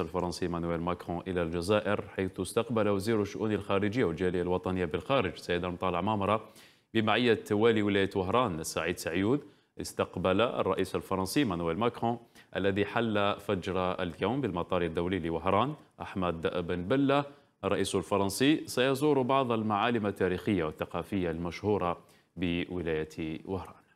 الفرنسي مانويل ماكرون إلى الجزائر حيث استقبل وزير الشؤون الخارجية والجالية الوطنيه بالخارج سيد مطالع مامرة بمعية والي ولاية وهران السعيد سعيود استقبل الرئيس الفرنسي مانويل ماكرون الذي حل فجر اليوم بالمطار الدولي لوهران أحمد بن بلة الرئيس الفرنسي سيزور بعض المعالم التاريخية والثقافية المشهورة بولاية وهران